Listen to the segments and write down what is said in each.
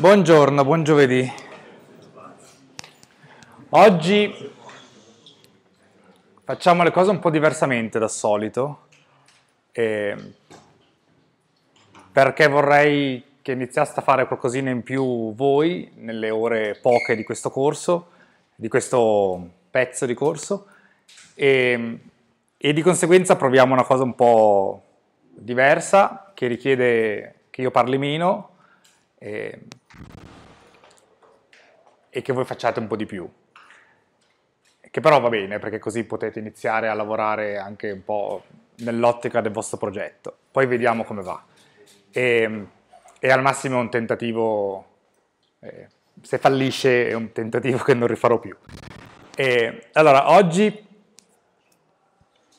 Buongiorno, buon giovedì. Oggi facciamo le cose un po' diversamente dal solito, eh, perché vorrei che iniziaste a fare qualcosina in più voi nelle ore poche di questo corso, di questo pezzo di corso, e, e di conseguenza proviamo una cosa un po' diversa che richiede che io parli meno. Eh, e che voi facciate un po' di più. Che però va bene perché così potete iniziare a lavorare anche un po' nell'ottica del vostro progetto. Poi vediamo come va. E, ehm, e al massimo è un tentativo, eh, se fallisce è un tentativo che non rifarò più. E, allora, oggi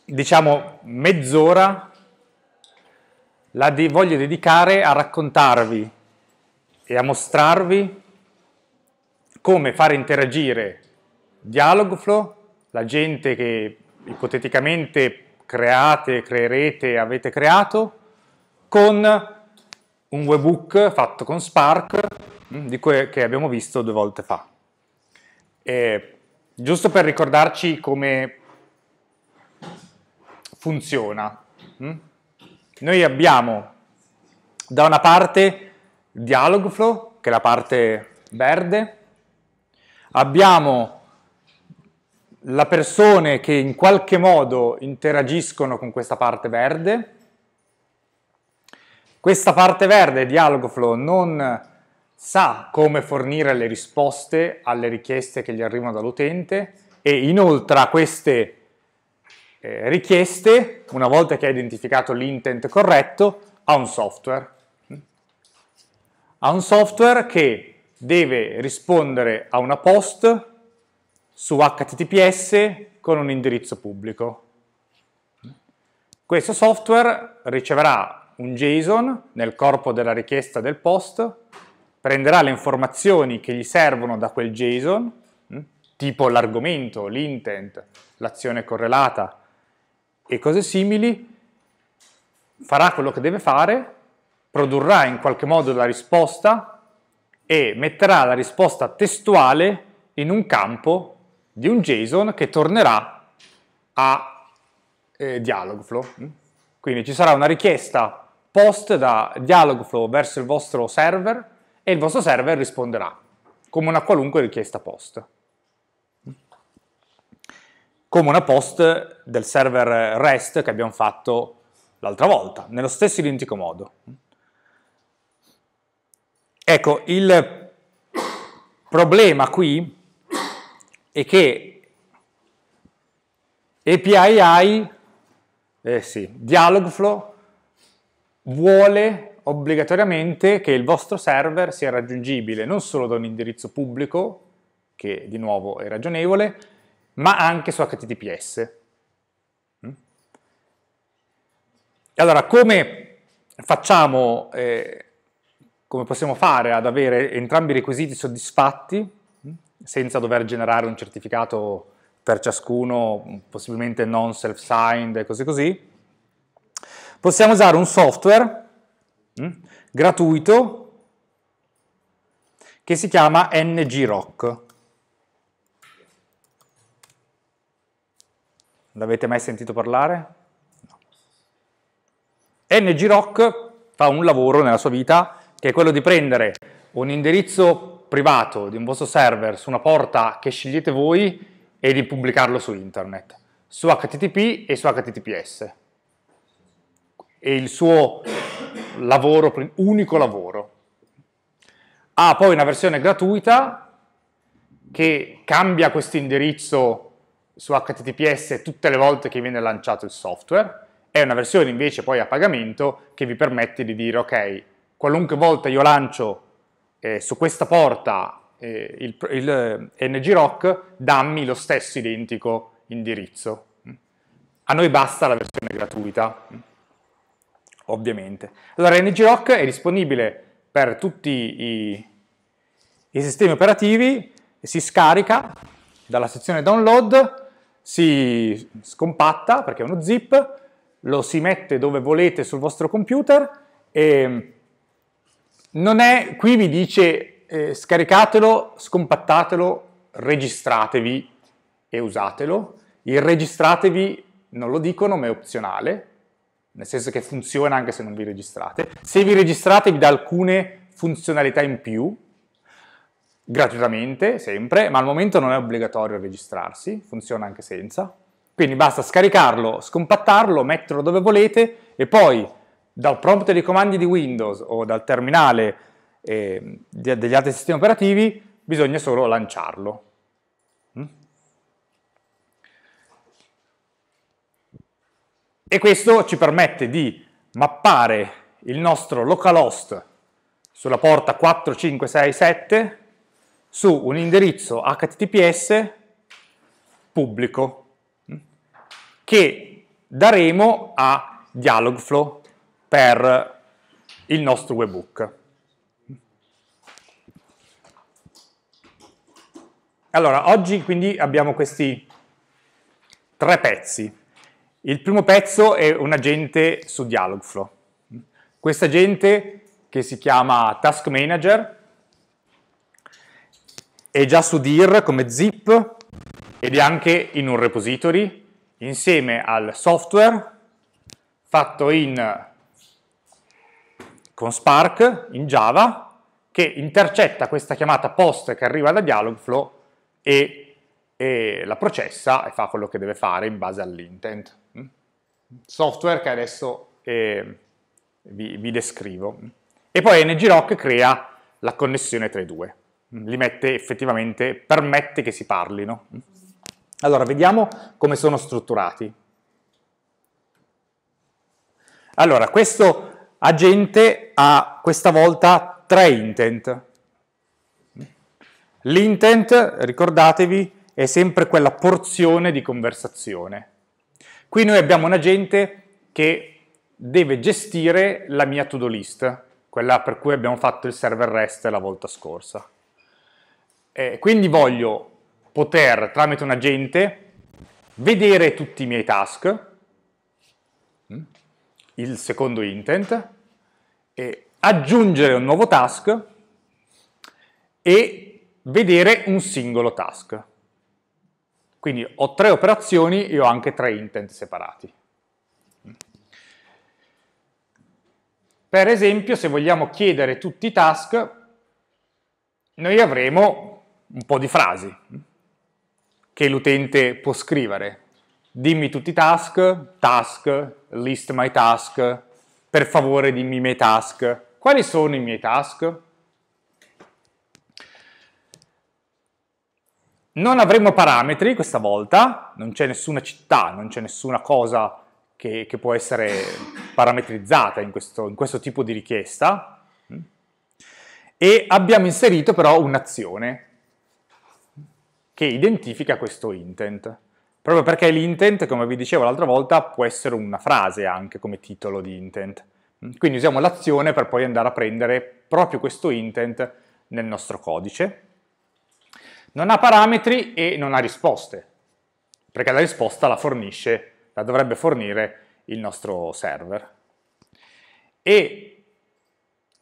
diciamo mezz'ora la de voglio dedicare a raccontarvi e a mostrarvi come fare interagire Dialogflow, la gente che ipoteticamente create, creerete, avete creato, con un webhook fatto con Spark, mm, di cui, che abbiamo visto due volte fa. E, giusto per ricordarci come funziona, mm, noi abbiamo da una parte Dialogflow, che è la parte verde, abbiamo le persone che in qualche modo interagiscono con questa parte verde, questa parte verde di Algoflow non sa come fornire le risposte alle richieste che gli arrivano dall'utente e inoltre a queste eh, richieste, una volta che ha identificato l'intent corretto, ha un software. Ha un software che deve rispondere a una post su HTTPS con un indirizzo pubblico. Questo software riceverà un JSON nel corpo della richiesta del post, prenderà le informazioni che gli servono da quel JSON, hm, tipo l'argomento, l'intent, l'azione correlata e cose simili, farà quello che deve fare, produrrà in qualche modo la risposta e metterà la risposta testuale in un campo di un JSON che tornerà a eh, Dialogflow. Quindi ci sarà una richiesta post da Dialogflow verso il vostro server e il vostro server risponderà come una qualunque richiesta post. Come una post del server REST che abbiamo fatto l'altra volta, nello stesso identico modo. Ecco, il problema qui è che API, eh sì, Dialogflow vuole obbligatoriamente che il vostro server sia raggiungibile non solo da un indirizzo pubblico, che di nuovo è ragionevole, ma anche su HTTPS. Mm? Allora, come facciamo eh, come possiamo fare ad avere entrambi i requisiti soddisfatti mm, senza dover generare un certificato per ciascuno, possibilmente non self-signed e così così. Possiamo usare un software mh, mm, gratuito che si chiama NGROC. L'avete mai sentito parlare? No. NGRock fa un lavoro nella sua vita che è quello di prendere un indirizzo privato di un vostro server su una porta che scegliete voi e di pubblicarlo su internet, su HTTP e su HTTPS. È il suo lavoro, unico lavoro. Ha poi una versione gratuita che cambia questo indirizzo su HTTPS tutte le volte che viene lanciato il software, è una versione invece poi a pagamento che vi permette di dire ok, qualunque volta io lancio eh, su questa porta eh, il, il eh, ngrock, dammi lo stesso identico indirizzo. A noi basta la versione gratuita, ovviamente. Allora, ngrock è disponibile per tutti i, i sistemi operativi, si scarica dalla sezione download, si scompatta perché è uno zip, lo si mette dove volete sul vostro computer e non è, qui vi dice eh, scaricatelo, scompattatelo, registratevi e usatelo. Il registratevi non lo dicono ma è opzionale, nel senso che funziona anche se non vi registrate. Se vi registrate vi dà alcune funzionalità in più, gratuitamente, sempre, ma al momento non è obbligatorio registrarsi, funziona anche senza. Quindi basta scaricarlo, scompattarlo, metterlo dove volete e poi dal prompt dei comandi di Windows o dal terminale eh, degli altri sistemi operativi, bisogna solo lanciarlo. Mm? E questo ci permette di mappare il nostro localhost sulla porta 4567 su un indirizzo HTTPS pubblico mm, che daremo a Dialogflow per il nostro webhook. Allora, oggi quindi abbiamo questi tre pezzi. Il primo pezzo è un agente su Dialogflow. Questo agente che si chiama Task Manager è già su dir come zip ed è anche in un repository insieme al software fatto in con Spark in Java che intercetta questa chiamata post che arriva da Dialogflow e, e la processa e fa quello che deve fare in base all'intent. Mm? Software che adesso eh, vi, vi, descrivo. E poi ngrock crea la connessione tra i due, mm, li mette effettivamente, permette che si parlino. Mm? Allora, vediamo come sono strutturati. Allora, questo agente ha questa volta tre intent. L'intent, ricordatevi, è sempre quella porzione di conversazione. Qui noi abbiamo un agente che deve gestire la mia to-do list, quella per cui abbiamo fatto il server REST la volta scorsa. Eh, quindi voglio poter, tramite un agente, vedere tutti i miei task, il secondo intent, aggiungere un nuovo task e vedere un singolo task. Quindi ho tre operazioni e ho anche tre intent separati. Per esempio, se vogliamo chiedere tutti i task, noi avremo un po' di frasi che l'utente può scrivere. Dimmi tutti i task, task, list my task, per favore dimmi i miei task. Quali sono i miei task? Non avremo parametri questa volta, non c'è nessuna città, non c'è nessuna cosa che, che, può essere parametrizzata in questo, in questo tipo di richiesta. E abbiamo inserito però un'azione che identifica questo intent proprio perché l'intent, come vi dicevo l'altra volta, può essere una frase anche come titolo di intent. Mm, quindi usiamo l'azione per poi andare a prendere proprio questo intent nel nostro codice. Non ha parametri e non ha risposte, perché la risposta la fornisce, la dovrebbe fornire il nostro server. E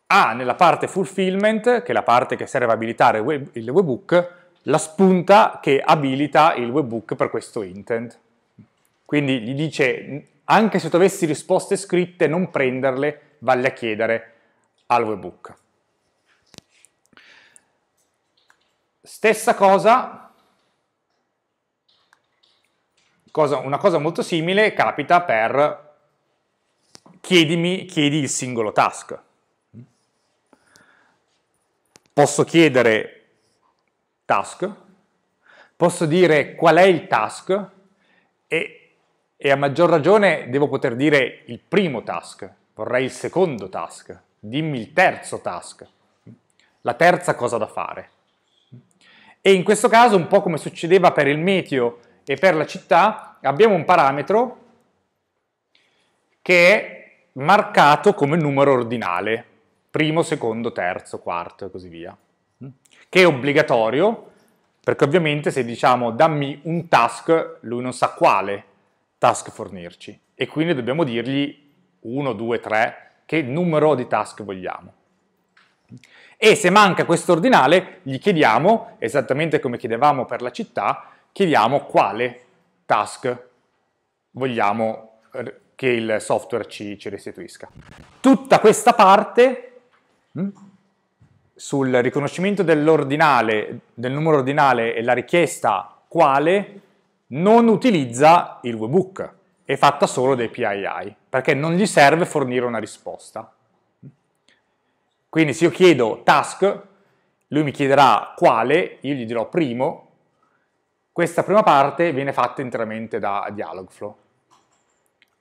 ha nella parte fulfillment, che è la parte che serve a abilitare il webhook, la spunta che abilita il webbook per questo intent. Quindi gli dice, anche se tu avessi risposte scritte, non prenderle, valle a chiedere al webbook. Stessa cosa, cosa, una cosa molto simile capita per chiedimi, chiedi il singolo task. Posso chiedere task, posso dire qual è il task e, e a maggior ragione devo poter dire il primo task, vorrei il secondo task, dimmi il terzo task, la terza cosa da fare. E in questo caso, un po' come succedeva per il meteo e per la città, abbiamo un parametro che è marcato come numero ordinale, primo, secondo, terzo, quarto e così via è obbligatorio, perché ovviamente se diciamo dammi un task, lui non sa quale task fornirci e quindi dobbiamo dirgli 1, 2, 3, che numero di task vogliamo. E se manca questo ordinale, gli chiediamo, esattamente come chiedevamo per la città, chiediamo quale task vogliamo che il software ci, ci restituisca. Tutta questa parte hm, sul riconoscimento dell'ordinale, del numero ordinale e la richiesta quale non utilizza il webhook, è fatta solo dei PII, perché non gli serve fornire una risposta. Quindi se io chiedo task, lui mi chiederà quale, io gli dirò primo, questa prima parte viene fatta interamente da Dialogflow.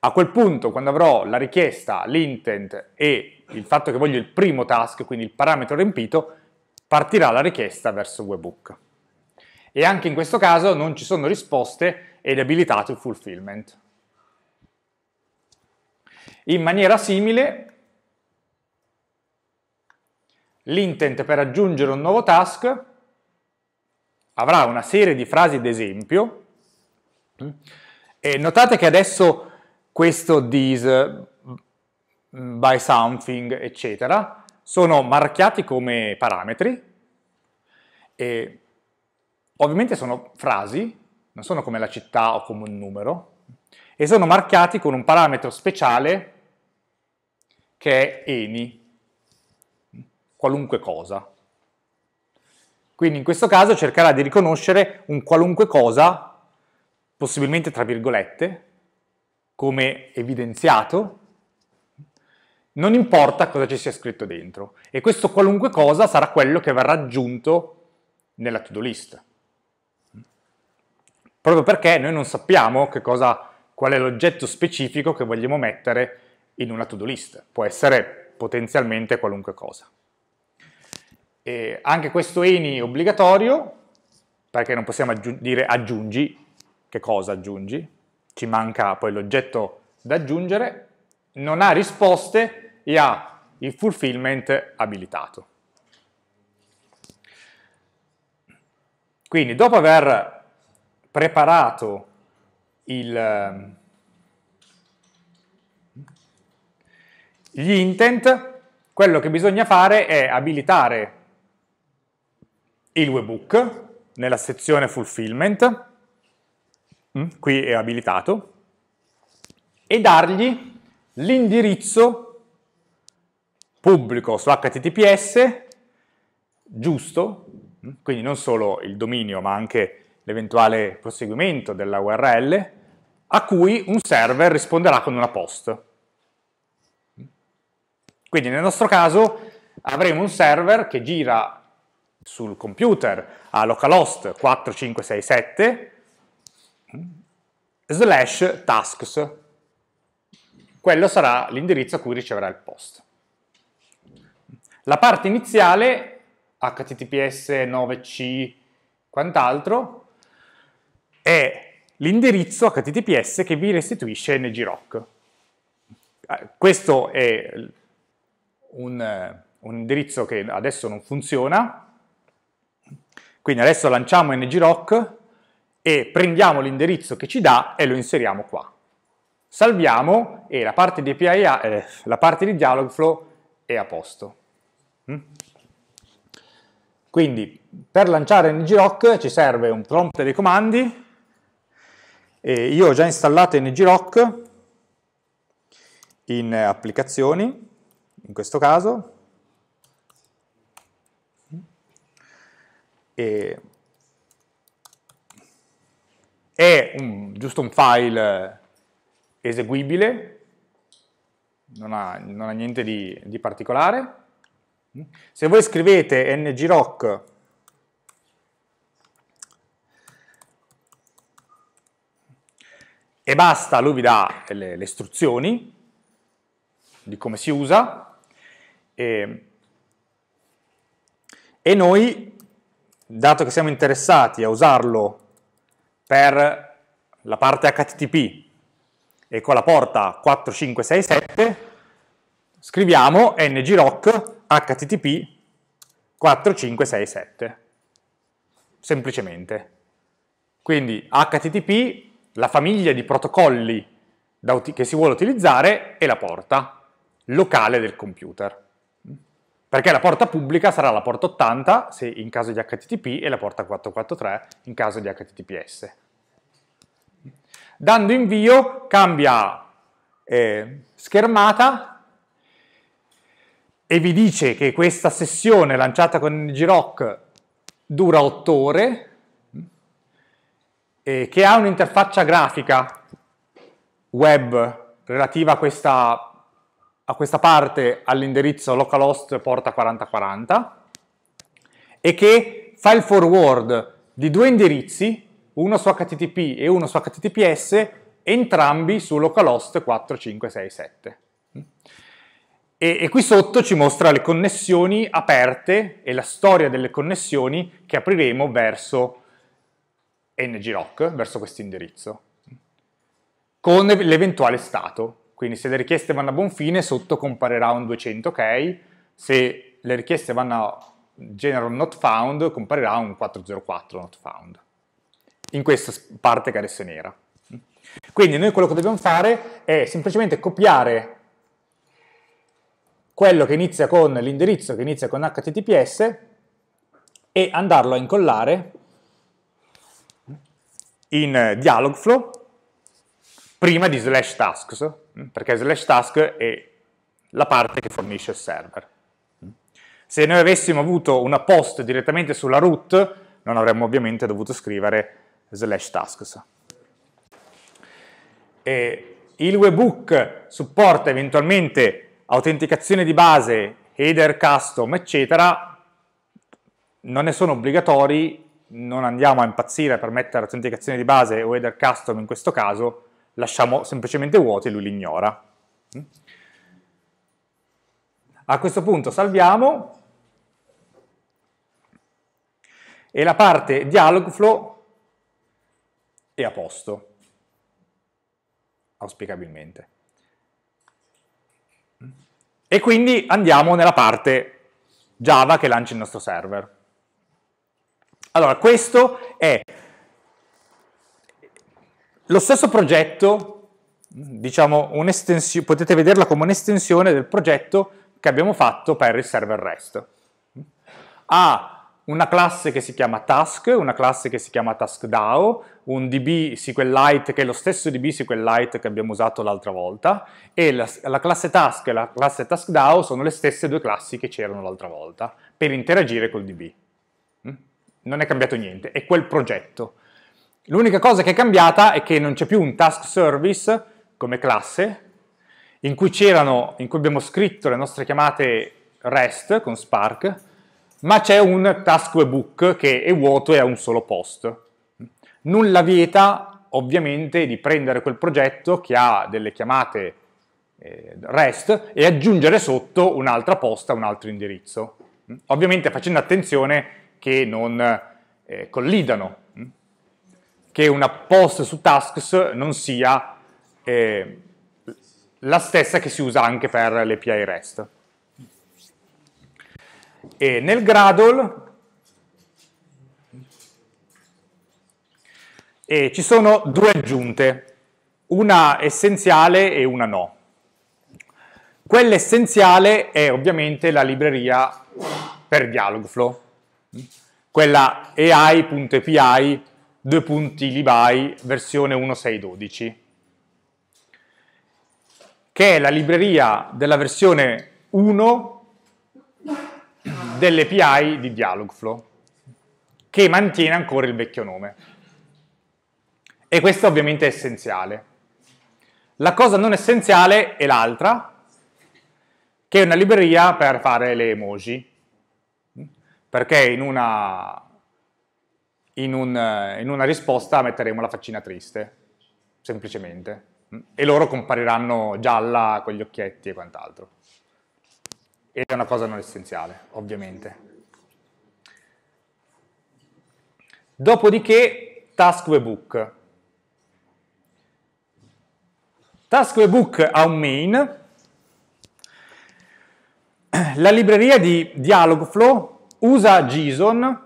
A quel punto, quando avrò la richiesta, l'intent e il fatto che voglio il primo task, quindi il parametro riempito, partirà la richiesta verso webhook. E anche in questo caso non ci sono risposte ed è abilitato il fulfillment. In maniera simile, l'intent per aggiungere un nuovo task avrà una serie di frasi d'esempio. E notate che adesso questo this Mm, by something, eccetera, sono marchiati come parametri e ovviamente sono frasi, non sono come la città o come un numero, e sono marchiati con un parametro speciale che è any, qualunque cosa. Quindi in questo caso cercherà di riconoscere un qualunque cosa, possibilmente tra virgolette, come evidenziato, non importa cosa ci sia scritto dentro e questo qualunque cosa sarà quello che verrà aggiunto nella to-do list. Proprio perché noi non sappiamo cosa, qual è l'oggetto specifico che vogliamo mettere in una to-do list, può essere potenzialmente qualunque cosa. E anche questo any è obbligatorio, perché non possiamo aggiung dire aggiungi, che cosa aggiungi, ci manca poi l'oggetto da aggiungere, non ha risposte e ha il fulfillment abilitato. Quindi dopo aver preparato il, ehm, gli intent, quello che bisogna fare è abilitare il webhook nella sezione fulfillment, mm, qui è abilitato, e dargli l'indirizzo pubblico su HTTPS, giusto, quindi non solo il dominio ma anche l'eventuale proseguimento della URL, a cui un server risponderà con una post. Quindi nel nostro caso avremo un server che gira sul computer a localhost 4567 slash tasks. Quello sarà l'indirizzo a cui riceverà il post. La parte iniziale, https 9c quant'altro, è l'indirizzo https che vi restituisce ngrock. Eh, questo è un, eh, un indirizzo che adesso non funziona, quindi adesso lanciamo ngrock e prendiamo l'indirizzo che ci dà e lo inseriamo qua. Salviamo e la parte di, API, eh, la parte di Dialogflow è a posto. Mm? Quindi per lanciare NGROC ci serve un prompt dei comandi, e io ho già installato NGROC in applicazioni, in questo caso, e è un, giusto un file eseguibile, non ha, non ha niente di, di particolare, se voi scrivete ngrock e basta, lui vi dà le, le istruzioni di come si usa e, e noi, dato che siamo interessati a usarlo per la parte HTTP e con la porta 4567 scriviamo ngrock http 4567, semplicemente. Quindi http, la famiglia di protocolli che si vuole utilizzare è la porta locale del computer. Perché la porta pubblica sarà la porta 80 se in caso di HTTP e la porta 443 in caso di HTTPS. Dando invio cambia eh, schermata e vi dice che questa sessione lanciata con NGROC dura 8 ore, eh, che ha un'interfaccia grafica web relativa a questa, a questa parte all'indirizzo localhost porta 4040 e che fa il forward di due indirizzi, uno su HTTP e uno su HTTPS, entrambi su localhost 4567. E, e qui sotto ci mostra le connessioni aperte e la storia delle connessioni che apriremo verso ngrok, verso questo indirizzo, con l'eventuale stato. Quindi se le richieste vanno a buon fine, sotto comparirà un 200 ok, se le richieste vanno a general not found, comparirà un 404 not found, in questa parte che adesso è nera. Quindi noi quello che dobbiamo fare è semplicemente copiare quello che inizia con l'indirizzo che inizia con HTTPS e andarlo a incollare in eh, Dialogflow prima di slash tasks, mm, perché slash task è la parte che fornisce il server. Mm. Se noi avessimo avuto una post direttamente sulla root, non avremmo ovviamente dovuto scrivere slash tasks. E il webhook supporta eventualmente autenticazione di base, header custom, eccetera, non ne sono obbligatori, non andiamo a impazzire per mettere autenticazione di base o header custom in questo caso, lasciamo semplicemente vuoti e lui li ignora. A questo punto salviamo e la parte dialogflow è a posto, auspicabilmente. E quindi andiamo nella parte Java che lancia il nostro server. Allora, questo è lo stesso progetto, diciamo, potete vederla come un'estensione del progetto che abbiamo fatto per il server REST. Ha una classe che si chiama task, una classe che si chiama taskDAO, un DB SQLite che è lo stesso DB SQLite che abbiamo usato l'altra volta e la, la, classe task e la classe taskDAO sono le stesse due classi che c'erano l'altra volta per interagire col DB. Mm? Non è cambiato niente, è quel progetto. L'unica cosa che è cambiata è che non c'è più un task service come classe in cui, in cui abbiamo scritto le nostre chiamate REST con Spark ma c'è un task book che è vuoto e ha un solo post. Nulla vieta ovviamente di prendere quel progetto che ha delle chiamate eh, REST e aggiungere sotto un'altra posta, un altro indirizzo. Ovviamente facendo attenzione che non eh, collidano, che una post su tasks non sia eh, la stessa che si usa anche per l'API REST. E nel Gradle e ci sono due aggiunte, una essenziale e una no. Quella essenziale è ovviamente la libreria per Dialogflow, quella AI.api 2 punti libai versione 1.6.12, che è la libreria della versione 1 dell'API di Dialogflow, che mantiene ancora il vecchio nome. E questo ovviamente è essenziale. La cosa non essenziale è l'altra, che è una libreria per fare le emoji, perché in una, in un, in una risposta metteremo la faccina triste, semplicemente, e loro compariranno gialla con gli occhietti e quant'altro ed è una cosa non essenziale, ovviamente. Dopodiché task webhook. Task webhook ha un main. La libreria di Dialogflow usa JSON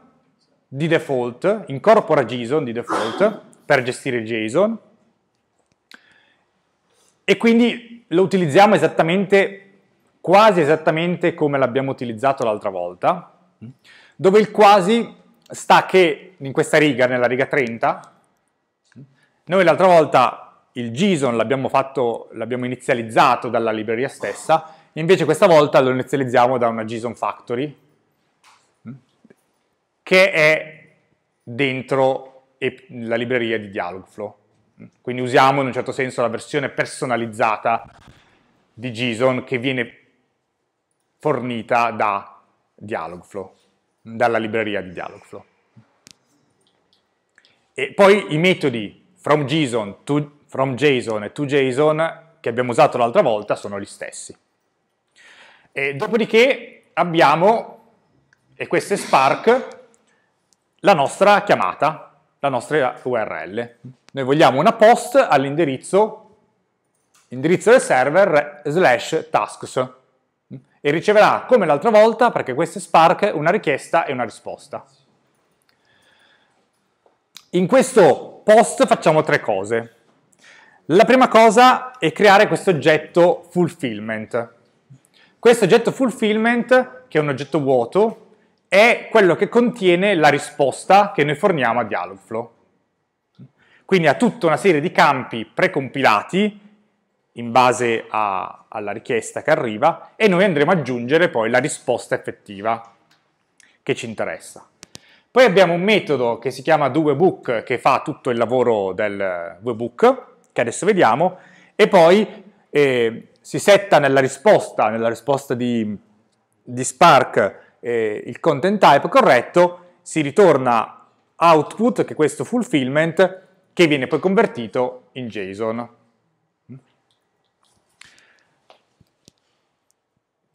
di default, incorpora JSON di default per gestire il JSON e quindi lo utilizziamo esattamente quasi esattamente come l'abbiamo utilizzato l'altra volta, dove il quasi sta che in questa riga, nella riga 30, noi l'altra volta il JSON l'abbiamo fatto, l'abbiamo inizializzato dalla libreria stessa, invece questa volta lo inizializziamo da una JSON factory che è dentro la libreria di Dialogflow. Quindi usiamo in un certo senso la versione personalizzata di JSON che viene fornita da Dialogflow, dalla libreria di Dialogflow. E poi i metodi from JSON, to, from JSON e to JSON che abbiamo usato l'altra volta sono gli stessi. E dopodiché abbiamo, e questo è Spark, la nostra chiamata, la nostra URL. Noi vogliamo una post all'indirizzo indirizzo del server slash tasks e riceverà, come l'altra volta, perché questo è Spark, una richiesta e una risposta. In questo post facciamo tre cose. La prima cosa è creare questo oggetto fulfillment. Questo oggetto fulfillment, che è un oggetto vuoto, è quello che contiene la risposta che noi forniamo a Dialogflow. Quindi ha tutta una serie di campi precompilati in base a, alla richiesta che arriva e noi andremo ad aggiungere poi la risposta effettiva che ci interessa. Poi abbiamo un metodo che si chiama doWebook che fa tutto il lavoro del webook, che adesso vediamo, e poi eh, si setta nella risposta, nella risposta di, di Spark, eh, il content type corretto, si ritorna output, che è questo fulfillment, che viene poi convertito in JSON.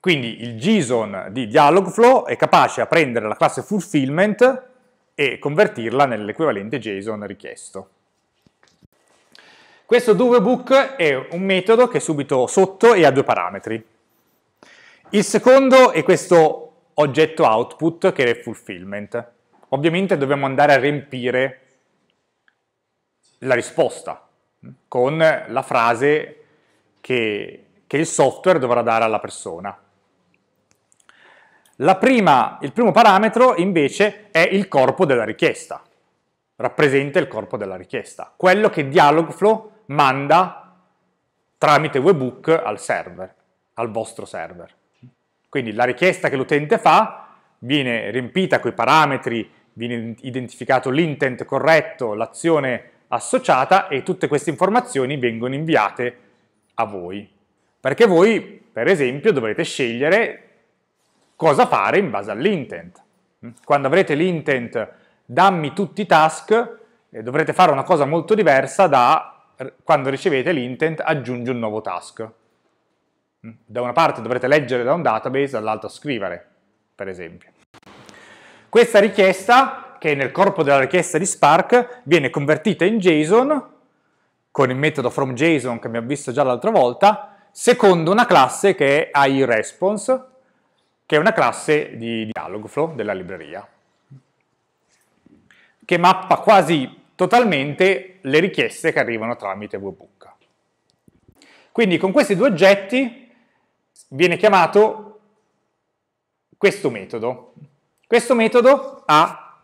Quindi il JSON di Dialogflow è capace a prendere la classe fulfillment e convertirla nell'equivalente JSON richiesto. Questo dovebook è un metodo che è subito sotto e ha due parametri. Il secondo è questo oggetto output che è fulfillment. Ovviamente dobbiamo andare a riempire la risposta con la frase che, che il software dovrà dare alla persona. Prima, il primo parametro invece è il corpo della richiesta, rappresenta il corpo della richiesta, quello che Dialogflow manda tramite webhook al server, al vostro server. Quindi la richiesta che l'utente fa viene riempita con i parametri, viene identificato l'intent corretto, l'azione associata e tutte queste informazioni vengono inviate a voi. Perché voi, per esempio, dovrete scegliere cosa fare in base all'intent. Mm? Quando avrete l'intent dammi tutti i task, dovrete fare una cosa molto diversa da quando ricevete l'intent aggiungi un nuovo task. Mm? Da una parte dovrete leggere da un database, dall'altra scrivere, per esempio. Questa richiesta, che è nel corpo della richiesta di Spark, viene convertita in JSON con il metodo fromJSON che abbiamo visto già l'altra volta, secondo una classe che è iResponse, che è una classe di Dialogflow della libreria, che mappa quasi totalmente le richieste che arrivano tramite webhook. Quindi con questi due oggetti viene chiamato questo metodo. Questo metodo ha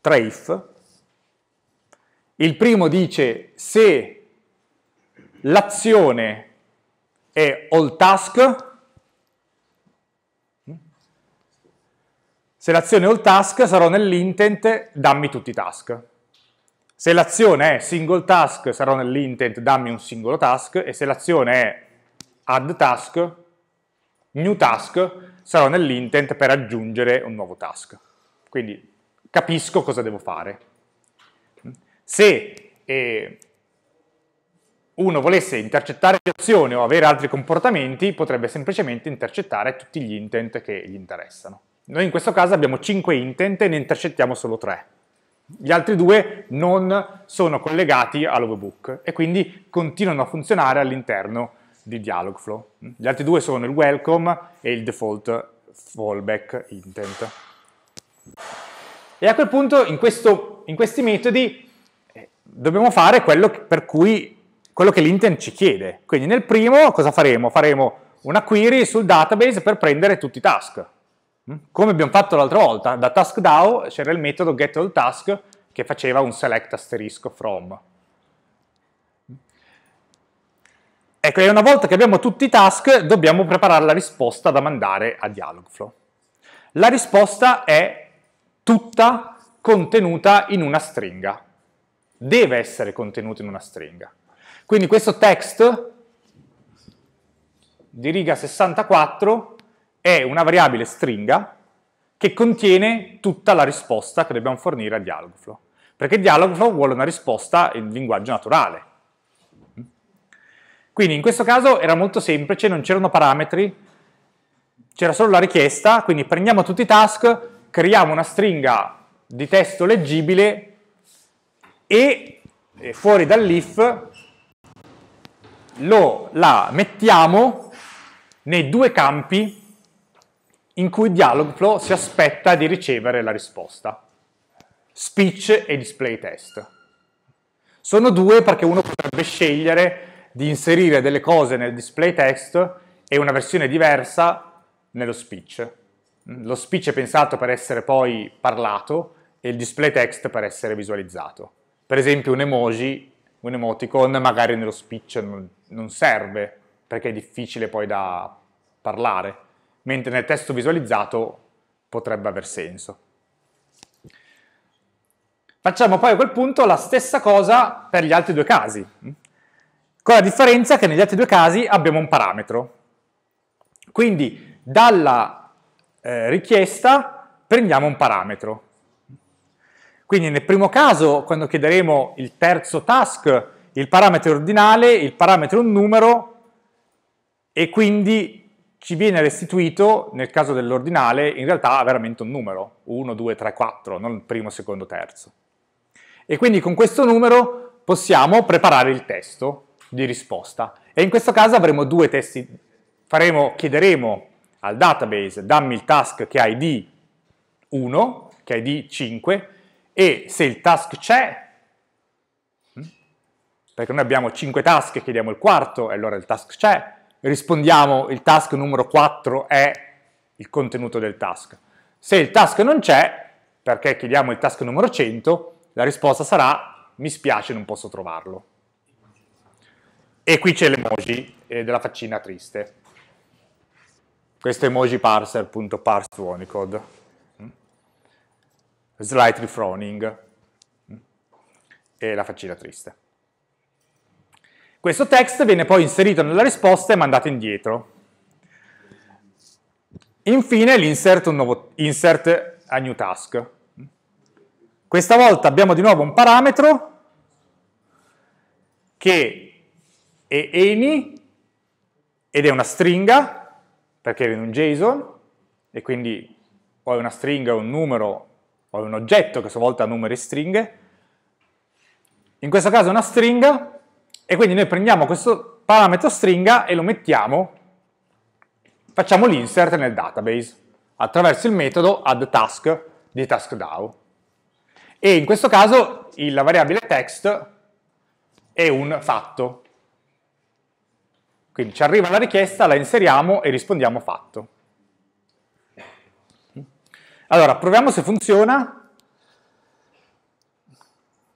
tre if. Il primo dice se l'azione è all task Se l'azione è all task sarò nell'intent dammi tutti i task. Se l'azione è single task sarò nell'intent dammi un singolo task e se l'azione è add task, new task, sarò nell'intent per aggiungere un nuovo task. Quindi capisco cosa devo fare. Se eh, uno volesse intercettare l'azione o avere altri comportamenti, potrebbe semplicemente intercettare tutti gli intent che gli interessano. Noi in questo caso abbiamo 5 intent e ne intercettiamo solo 3. Gli altri due non sono collegati all'overbook e quindi continuano a funzionare all'interno di Dialogflow. Gli altri due sono il welcome e il default fallback intent. E a quel punto in, questo, in questi metodi eh, dobbiamo fare quello per cui quello che l'intent ci chiede. Quindi nel primo cosa faremo? Faremo una query sul database per prendere tutti i task. Mm? Come abbiamo fatto l'altra volta, da TaskDAO c'era il metodo getAllTask che faceva un select asterisco from. Ecco, e una volta che abbiamo tutti i task, dobbiamo preparare la risposta da mandare a Dialogflow. La risposta è tutta contenuta in una stringa. Deve essere contenuta in una stringa. Quindi questo text di riga 64 è una variabile stringa che contiene tutta la risposta che dobbiamo fornire a Dialogflow, perché Dialogflow vuole una risposta in linguaggio naturale. Quindi in questo caso era molto semplice, non c'erano parametri, c'era solo la richiesta, quindi prendiamo tutti i task, creiamo una stringa di testo leggibile e eh, fuori dall'if la mettiamo nei due campi in cui Dialogflow si aspetta di ricevere la risposta. Speech e display test. Sono due perché uno potrebbe scegliere di inserire delle cose nel display text e una versione diversa nello speech. Lo speech è pensato per essere poi parlato e il display text per essere visualizzato. Per esempio un emoji, un emoticon magari nello speech non, non serve perché è difficile poi da parlare mentre nel testo visualizzato potrebbe aver senso. Facciamo poi a quel punto la stessa cosa per gli altri due casi, mm? con la differenza che negli altri due casi abbiamo un parametro. Quindi dalla eh, richiesta prendiamo un parametro. Quindi nel primo caso, quando chiederemo il terzo task, il parametro ordinale, il parametro è un numero, e quindi ci viene restituito, nel caso dell'ordinale, in realtà veramente un numero, 1, 2, 3, 4, non primo, secondo, terzo. E quindi con questo numero possiamo preparare il testo di risposta. E in questo caso avremo due testi, Faremo, chiederemo al database dammi il task che ha id 1, che ha id 5, e se il task c'è, hm? perché noi abbiamo 5 task e chiediamo il quarto, e allora il task c'è, rispondiamo il task numero 4 è il contenuto del task. Se il task non c'è, perché chiediamo il task numero 100, la risposta sarà mi spiace non posso trovarlo. E qui c'è l'emoji eh, della faccina triste. Questo è emoji parser.parse Unicode. Mm? Slightly frowning. Mm? E la faccina triste. Questo text viene poi inserito nella risposta e mandato indietro. Infine l'insert insert a new task. Questa volta abbiamo di nuovo un parametro che è any ed è una stringa perché è in un JSON e quindi o è una stringa, o un numero, o è un oggetto che a sua volta ha numeri e stringhe. In questo caso è una stringa e quindi noi prendiamo questo parametro stringa e lo mettiamo, facciamo l'insert nel database attraverso il metodo addTask di TaskDAO. E in questo caso la variabile text è un fatto. Quindi ci arriva la richiesta, la inseriamo e rispondiamo fatto. Allora, proviamo se funziona.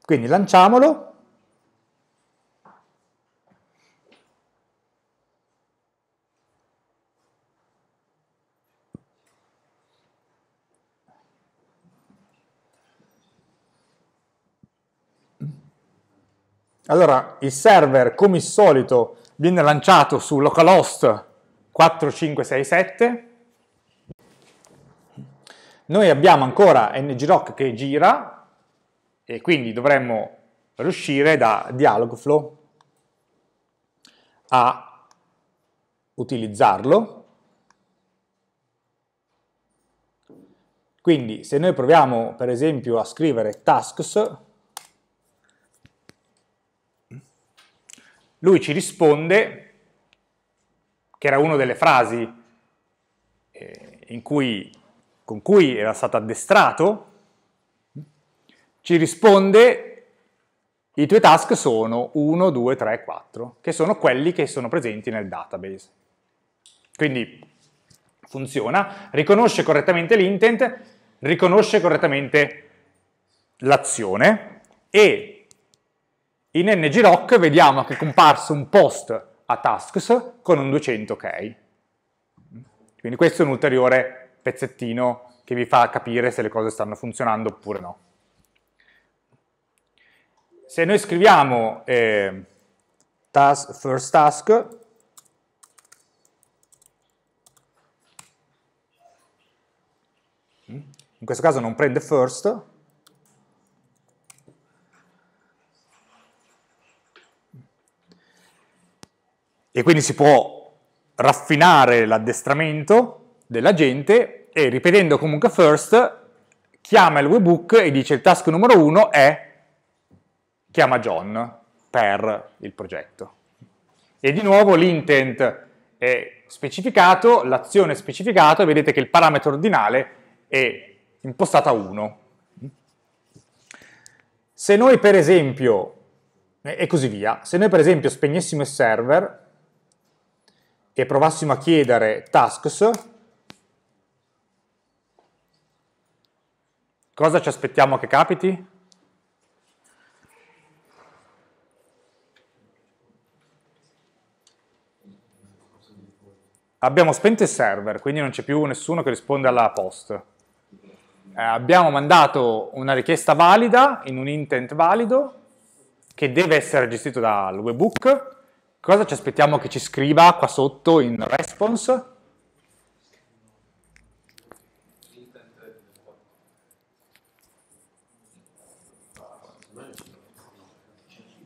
Quindi lanciamolo. Allora, il server, come al solito, viene lanciato su localhost 4567. Noi abbiamo ancora ngrok che gira e quindi dovremmo riuscire da Dialogflow a utilizzarlo. Quindi se noi proviamo per esempio a scrivere tasks, Lui ci risponde, che era una delle frasi eh, cui, con cui era stato addestrato, ci risponde i tuoi task sono 1, 2, 3, 4, che sono quelli che sono presenti nel database. Quindi funziona, riconosce correttamente l'intent, riconosce correttamente l'azione e in ng vediamo che è comparso un post a tasks con un 200 k Quindi questo è un ulteriore pezzettino che vi fa capire se le cose stanno funzionando oppure no. Se noi scriviamo eh, task, first task, in questo caso non prende first, E quindi si può raffinare l'addestramento della gente e ripetendo comunque first chiama il webhook e dice il task numero uno è chiama John per il progetto. E di nuovo l'intent è specificato, l'azione è specificata e vedete che il parametro ordinale è impostato a 1. Se noi per esempio, e così via, se noi per esempio spegnessimo il server, e provassimo a chiedere tasks, cosa ci aspettiamo che capiti? Abbiamo spento il server, quindi non c'è più nessuno che risponde alla post. Eh, abbiamo mandato una richiesta valida in un intent valido che deve essere gestito dal webhook Cosa ci aspettiamo che ci scriva qua sotto in response?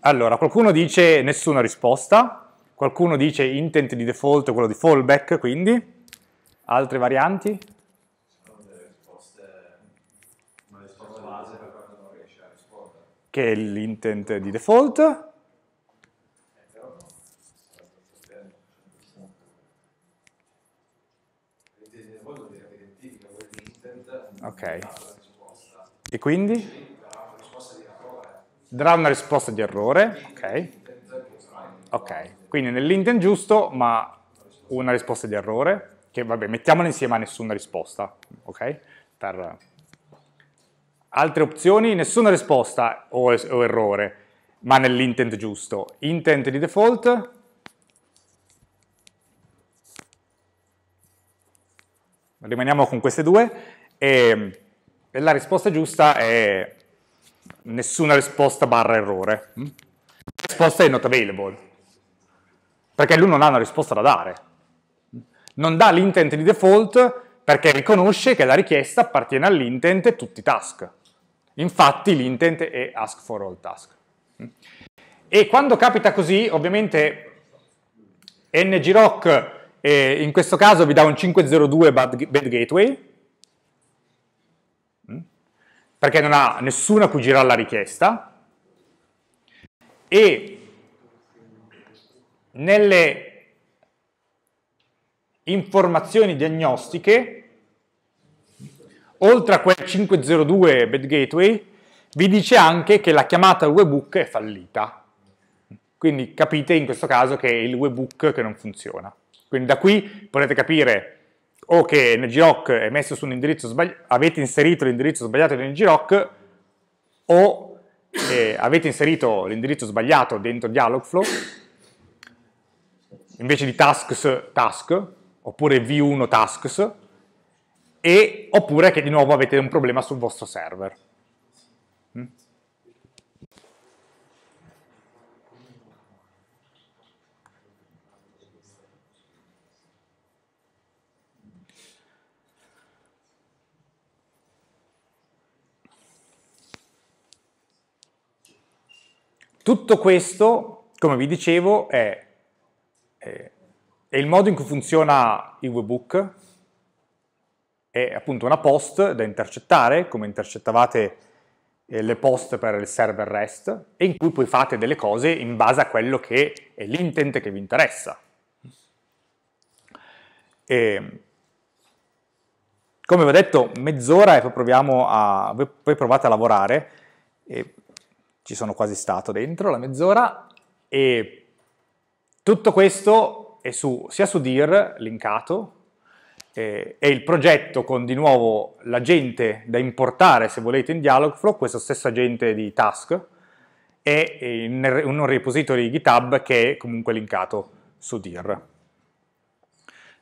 Allora, qualcuno dice nessuna risposta, qualcuno dice intent di default, quello di fallback, quindi altre varianti? Che è l'intent di default. Ok. E quindi? Darà una risposta di errore, ok. Ok, quindi nell'intent giusto, ma una risposta di errore, che vabbè, mettiamola insieme a nessuna risposta, ok? Per altre opzioni, nessuna risposta o, o errore, ma nell'intent giusto. Intent di default, rimaniamo con queste due, e, e la risposta giusta è nessuna risposta barra errore. Mm. La risposta è not available, perché lui non ha una risposta da dare. Non dà l'intent di default perché riconosce che la richiesta appartiene all'intent tutti i task. Infatti l'intent è ask for all task. E quando capita così, ovviamente ngrok eh, in questo caso vi dà un 502 bad gateway, perché non ha nessuno a cui girare la richiesta e nelle informazioni diagnostiche, oltre a quel 502 bed gateway, vi dice anche che la chiamata webhook è fallita. Quindi capite in questo caso che è il webhook che non funziona. Quindi da qui potete capire o che ngiroc è messo su un indirizzo sbagliato, avete inserito l'indirizzo sbagliato di ngiroc o eh, avete inserito l'indirizzo sbagliato dentro Dialogflow invece di tasks task oppure v1 tasks e oppure che di nuovo avete un problema sul vostro server. Tutto questo, come vi dicevo, è, è, è il modo in cui funziona il webhook, è appunto una post da intercettare, come intercettavate eh, le post per il server REST, e in cui poi fate delle cose in base a quello che è l'intent che vi interessa. E, come vi ho detto, mezz'ora e poi, a, poi provate a lavorare. E ci sono quasi stato dentro la mezz'ora e tutto questo è su, sia su DIR linkato eh, e il progetto con di nuovo l'agente da importare se volete in Dialogflow, questo stesso agente di task e in un repository GitHub che è comunque linkato su DIR.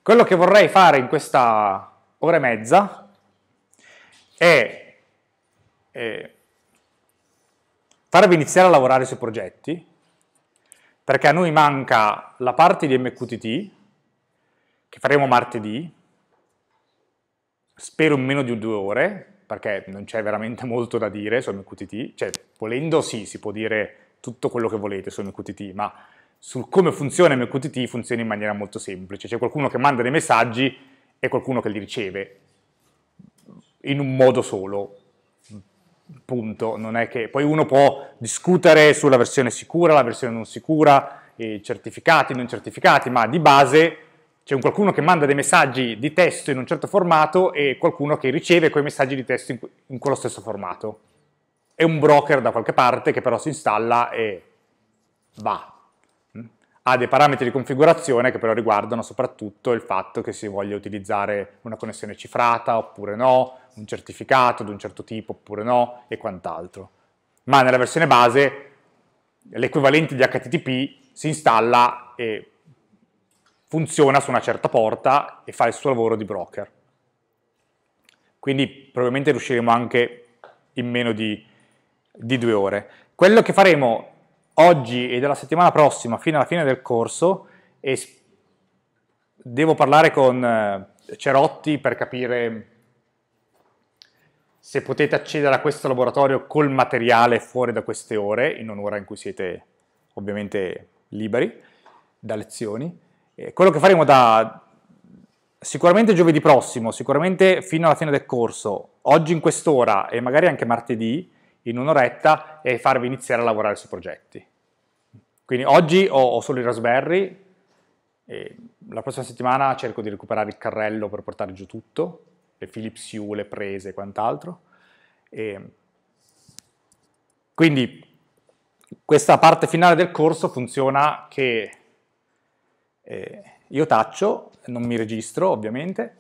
Quello che vorrei fare in questa ora e mezza è, è farvi iniziare a lavorare sui progetti, perché a noi manca la parte di MQTT, che faremo martedì, spero in meno di due ore, perché non c'è veramente molto da dire su MQTT, cioè volendo sì, si può dire tutto quello che volete su MQTT, ma sul come funziona MQTT funziona in maniera molto semplice, c'è qualcuno che manda dei messaggi e qualcuno che li riceve, in un modo solo, punto, non è che poi uno può discutere sulla versione sicura, la versione non sicura, certificati, non certificati, ma di base c'è un qualcuno che manda dei messaggi di testo in un certo formato e qualcuno che riceve quei messaggi di testo in, in quello stesso formato. È un broker da qualche parte che però si installa e va. Mm? Ha dei parametri di configurazione che però riguardano soprattutto il fatto che si voglia utilizzare una connessione cifrata oppure no, un certificato di un certo tipo oppure no e quant'altro. Ma nella versione base l'equivalente di HTTP si installa e funziona su una certa porta e fa il suo lavoro di broker. Quindi probabilmente riusciremo anche in meno di, di due ore. Quello che faremo oggi e della settimana prossima fino alla fine del corso e devo parlare con eh, Cerotti per capire se potete accedere a questo laboratorio col materiale fuori da queste ore, in un'ora in cui siete ovviamente liberi da lezioni. E eh, quello che faremo da sicuramente giovedì prossimo, sicuramente fino alla fine del corso, oggi in quest'ora e magari anche martedì, in un'oretta, è farvi iniziare a lavorare sui progetti. Quindi oggi ho, ho solo i Raspberry, la prossima settimana cerco di recuperare il carrello per portare giù tutto, le Philips Hue, le prese e quant'altro. quindi questa parte finale del corso funziona che eh, io taccio, non mi registro ovviamente,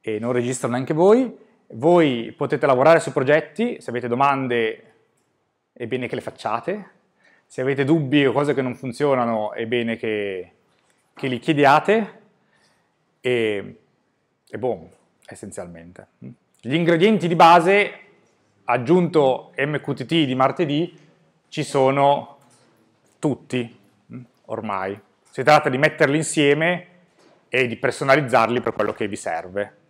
e non registro neanche voi. Voi potete lavorare su progetti, se avete domande è bene che le facciate, se avete dubbi o cose che non funzionano è bene che, che li chiediate e, e boom essenzialmente. Gli ingredienti di base, aggiunto MQTT di martedì, ci sono tutti mm, ormai. Si tratta di metterli insieme e di personalizzarli per quello che vi serve.